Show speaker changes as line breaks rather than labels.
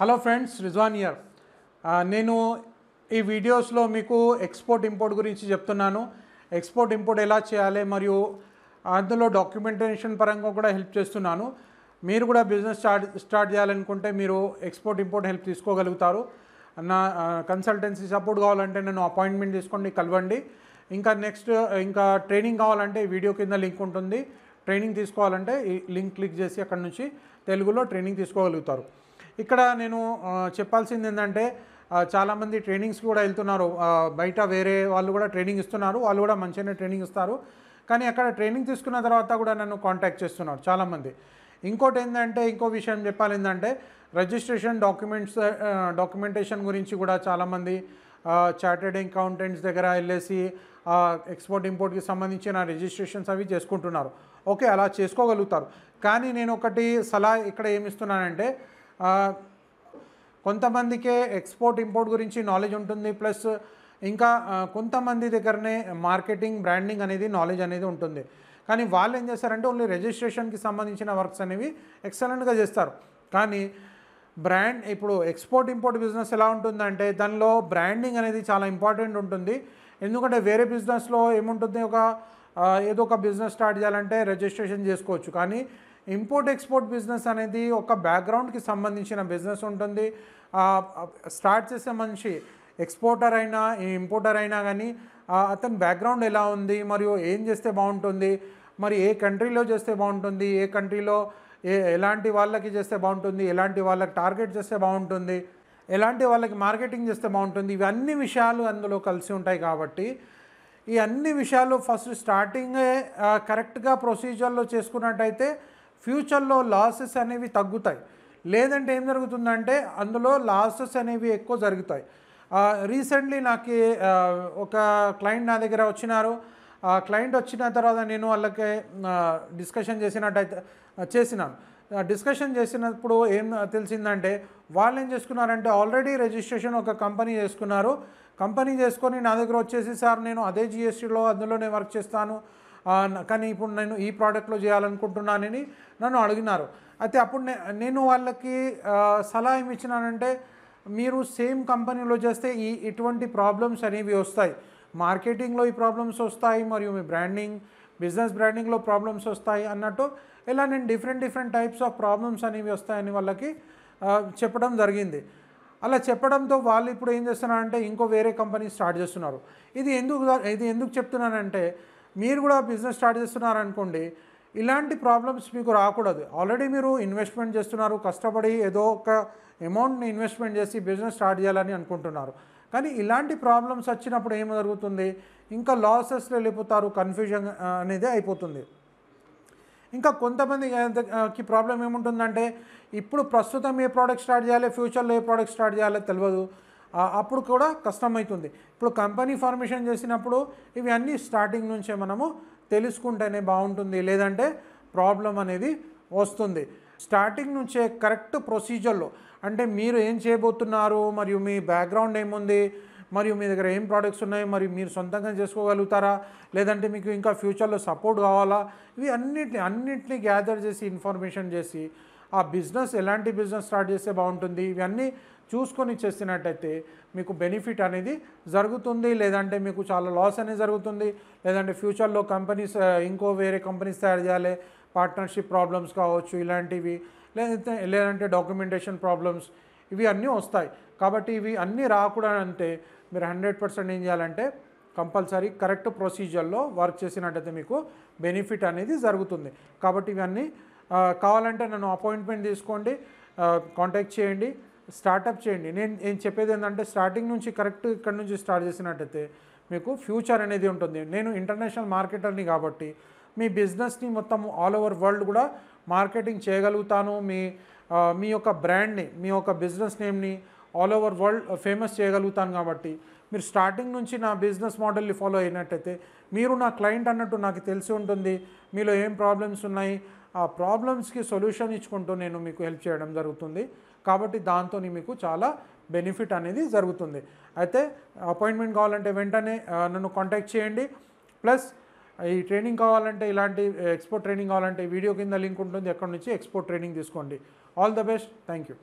hello friends Rizwan year నేను ఈ వీడియోస్లో మీకు ఎక్స్పోర్ట్ ఇంపోర్ట్ గురించి చెప్తున్నాను ఎక్స్పోర్ట్ ఇంపోర్ట్ ఎలా చేయాలి మరియు అందులో డాక్యుమెంటేషన్ పరంగా కూడా హెల్ప్ చేస్తున్నాను మీరు కూడా బిజినెస్ స్టార్ట్ స్టార్ట్ చేయాలనుకుంటే మీరు ఎక్స్పోర్ట్ ఇంపోర్ట్ హెల్ప్ తీసుకోగలుగుతారు నా కన్సల్టెన్సీ సపోర్ట్ కావాలంటే నన్ను అపాయింట్మెంట్ తీసుకోండి కలవండి ఇంకా నెక్స్ట్ ఇంకా ట్రైనింగ్ కావాలంటే వీడియో కింద లింక్ ఉంటుంది ట్రైనింగ్ తీసుకోవాలంటే ఈ లింక్ క్లిక్ చేసి అక్కడ నుంచి తెలుగులో ట్రైనింగ్ తీసుకోగలుగుతారు ఇక్కడ నేను చెప్పాల్సింది ఏంటంటే చాలామంది ట్రైనింగ్స్ కూడా వెళ్తున్నారు బయట వేరే వాళ్ళు కూడా ట్రైనింగ్ ఇస్తున్నారు వాళ్ళు కూడా మంచిగానే ట్రైనింగ్ ఇస్తారు కానీ అక్కడ ట్రైనింగ్ తీసుకున్న తర్వాత కూడా నన్ను కాంటాక్ట్ చేస్తున్నారు చాలామంది ఇంకోటి ఏంటంటే ఇంకో విషయం చెప్పాలి ఏంటంటే రిజిస్ట్రేషన్ డాక్యుమెంట్స్ డాక్యుమెంటేషన్ గురించి కూడా చాలామంది చార్టెడ్ అకౌంటెంట్స్ దగ్గర వెళ్ళేసి ఎక్స్పోర్ట్ ఇంపోర్ట్కి సంబంధించిన రిజిస్ట్రేషన్స్ అవి చేసుకుంటున్నారు ఓకే అలా చేసుకోగలుగుతారు కానీ నేను ఒకటి సలహా ఇక్కడ ఏమిస్తున్నానంటే కొంతమందికే ఎక్స్పోర్ట్ ఇంపోర్ట్ గురించి నాలెడ్జ్ ఉంటుంది ప్లస్ ఇంకా కొంతమంది దగ్గరనే మార్కెటింగ్ బ్రాండింగ్ అనేది నాలెడ్జ్ అనేది ఉంటుంది కానీ వాళ్ళు ఏం చేస్తారంటే ఓన్లీ రిజిస్ట్రేషన్కి సంబంధించిన వర్క్స్ అనేవి ఎక్సలెంట్గా చేస్తారు కానీ బ్రాండ్ ఇప్పుడు ఎక్స్పోర్ట్ ఇంపోర్ట్ బిజినెస్ ఎలా ఉంటుందంటే దానిలో బ్రాండింగ్ అనేది చాలా ఇంపార్టెంట్ ఉంటుంది ఎందుకంటే వేరే బిజినెస్లో ఏముంటుంది ఒక ఏదో ఒక బిజినెస్ స్టార్ట్ చేయాలంటే రిజిస్ట్రేషన్ చేసుకోవచ్చు కానీ ఇంపోర్ట్ ఎక్స్పోర్ట్ బిజినెస్ అనేది ఒక బ్యాక్గ్రౌండ్కి సంబంధించిన బిజినెస్ ఉంటుంది స్టార్ట్ చేసే మనిషి ఎక్స్పోర్టర్ అయినా ఇంపోర్టర్ అయినా కానీ అతని బ్యాక్గ్రౌండ్ ఎలా ఉంది మరియు ఏం చేస్తే బాగుంటుంది మరి ఏ కంట్రీలో చేస్తే బాగుంటుంది ఏ కంట్రీలో ఏ ఎలాంటి వాళ్ళకి చేస్తే బాగుంటుంది ఎలాంటి వాళ్ళకి టార్గెట్ చేస్తే బాగుంటుంది ఎలాంటి వాళ్ళకి మార్కెటింగ్ చేస్తే బాగుంటుంది ఇవన్నీ విషయాలు అందులో కలిసి ఉంటాయి కాబట్టి ఈ అన్ని విషయాలు ఫస్ట్ స్టార్టింగే కరెక్ట్గా ప్రొసీజర్లో చేసుకున్నట్టయితే ఫ్యూచర్లో లాసెస్ అనేవి తగ్గుతాయి లేదంటే ఏం జరుగుతుందంటే అందులో లాసెస్ అనేవి ఎక్కువ జరుగుతాయి రీసెంట్లీ నాకు ఒక క్లయింట్ నా దగ్గర వచ్చినారు ఆ క్లయింట్ వచ్చిన తర్వాత నేను వాళ్ళకి డిస్కషన్ చేసినట్టయితే చేసినాను డిస్కషన్ చేసినప్పుడు ఏం తెలిసిందంటే వాళ్ళు ఏం చేసుకున్నారంటే ఆల్రెడీ రిజిస్ట్రేషన్ ఒక కంపెనీ చేసుకున్నారు కంపెనీ చేసుకొని నా దగ్గర వచ్చేసి సార్ నేను అదే జిఎస్టీలో అందులోనే వర్క్ చేస్తాను కానీ ఇప్పుడు నేను ఈ ప్రోడక్ట్లో చేయాలనుకుంటున్నానని నన్ను అడిగినారు అయితే అప్పుడు నేను వాళ్ళకి సలహా ఏమి ఇచ్చినానంటే మీరు సేమ్ కంపెనీలో చేస్తే ఈ ఇటువంటి ప్రాబ్లమ్స్ అనేవి వస్తాయి మార్కెటింగ్లో ఈ ప్రాబ్లమ్స్ వస్తాయి మరియు మీ బ్రాండింగ్ బిజినెస్ బ్రాండింగ్లో ప్రాబ్లమ్స్ వస్తాయి అన్నట్టు ఇలా నేను different different types of problems అనేవి వస్తాయని వాళ్ళకి చెప్పడం జరిగింది అలా చెప్పడంతో వాళ్ళు ఇప్పుడు ఏం చేస్తున్నారంటే ఇంకో వేరే కంపెనీ స్టార్ట్ చేస్తున్నారు ఇది ఎందుకు ఇది ఎందుకు చెప్తున్నానంటే మీరు కూడా బిజినెస్ స్టార్ట్ చేస్తున్నారనుకోండి ఇలాంటి ప్రాబ్లమ్స్ మీకు రాకూడదు ఆల్రెడీ మీరు ఇన్వెస్ట్మెంట్ చేస్తున్నారు కష్టపడి ఏదో ఒక అమౌంట్ని ఇన్వెస్ట్మెంట్ చేసి బిజినెస్ స్టార్ట్ చేయాలని అనుకుంటున్నారు కానీ ఇలాంటి ప్రాబ్లమ్స్ వచ్చినప్పుడు ఏం జరుగుతుంది ఇంకా లాసెస్లో వెళ్ళిపోతారు కన్ఫ్యూజన్ అనేది అయిపోతుంది ఇంకా కొంతమందికి ప్రాబ్లం ఏముంటుందంటే ఇప్పుడు ప్రస్తుతం ఏ ప్రోడక్ట్ స్టార్ట్ చేయాలి ఫ్యూచర్లో ఏ ప్రోడక్ట్ స్టార్ట్ చేయాలో తెలియదు అప్పుడు కూడా కష్టమవుతుంది ఇప్పుడు కంపెనీ ఫార్మేషన్ చేసినప్పుడు ఇవి అన్నీ స్టార్టింగ్ నుంచే మనము తెలుసుకుంటేనే బాగుంటుంది లేదంటే ప్రాబ్లం అనేది వస్తుంది స్టార్టింగ్ నుంచే కరెక్ట్ ప్రొసీజర్లో అంటే మీరు ఏం చేయబోతున్నారు మరియు మీ బ్యాక్గ్రౌండ్ ఏముంది మరియు మీ దగ్గర ఏం ప్రోడక్ట్స్ ఉన్నాయి మరి మీరు సొంతంగా చేసుకోగలుగుతారా లేదంటే మీకు ఇంకా ఫ్యూచర్లో సపోర్ట్ కావాలా ఇవి అన్నిటిని అన్నింటినీ గ్యాదర్ చేసి ఇన్ఫర్మేషన్ చేసి ఆ బిజినెస్ ఎలాంటి బిజినెస్ స్టార్ట్ చేస్తే బాగుంటుంది ఇవన్నీ చూసుకొని చేసినట్టయితే మీకు బెనిఫిట్ అనేది జరుగుతుంది లేదంటే మీకు చాలా లాస్ అనేది జరుగుతుంది లేదంటే ఫ్యూచర్లో కంపెనీస్ ఇంకో వేరే కంపెనీస్ తయారు చేయాలి పార్ట్నర్షిప్ ప్రాబ్లమ్స్ కావచ్చు ఇలాంటివి లేదంటే లేదంటే డాక్యుమెంటేషన్ ప్రాబ్లమ్స్ ఇవి అన్నీ వస్తాయి కాబట్టి ఇవి అన్నీ రాకూడదంటే మీరు హండ్రెడ్ పర్సెంట్ ఏం చేయాలంటే కంపల్సరీ కరెక్ట్ ప్రొసీజర్లో వర్క్ చేసినట్టయితే మీకు బెనిఫిట్ అనేది జరుగుతుంది కాబట్టి ఇవన్నీ కావాలంటే నన్ను అపాయింట్మెంట్ తీసుకోండి కాంటాక్ట్ చేయండి స్టార్టప్ చేయండి నేను ఏం చెప్పేది ఏంటంటే స్టార్టింగ్ నుంచి కరెక్ట్ ఇక్కడ నుంచి స్టార్ట్ చేసినట్టయితే మీకు ఫ్యూచర్ అనేది ఉంటుంది నేను ఇంటర్నేషనల్ మార్కెటర్ని కాబట్టి మీ బిజినెస్ని మొత్తం ఆల్ ఓవర్ వరల్డ్ కూడా మార్కెటింగ్ చేయగలుగుతాను మీ మీ యొక్క బ్రాండ్ని మీ యొక్క బిజినెస్ నేమ్ని ఆల్ ఓవర్ వరల్డ్ ఫేమస్ చేయగలుగుతాను కాబట్టి మీరు స్టార్టింగ్ నుంచి నా బిజినెస్ మోడల్ని ఫాలో అయినట్టయితే మీరు నా క్లయింట్ అన్నట్టు నాకు తెలిసి ఉంటుంది మీలో ఏం ప్రాబ్లమ్స్ ఉన్నాయి ఆ ప్రాబ్లమ్స్కి సొల్యూషన్ ఇచ్చుకుంటూ నేను మీకు హెల్ప్ చేయడం జరుగుతుంది కాబట్టి దాంతో మీకు చాలా బెనిఫిట్ అనేది జరుగుతుంది అయితే అపాయింట్మెంట్ కావాలంటే వెంటనే నన్ను కాంటాక్ట్ చేయండి ప్లస్ ఈ ట్రైనింగ్ కావాలంటే ఇలాంటి ఎక్స్పోర్ట్ ట్రైనింగ్ కావాలంటే వీడియో కింద లింక్ ఉంటుంది అక్కడ నుంచి ఎక్స్పోర్ట్ ట్రైనింగ్ తీసుకోండి all the best thank you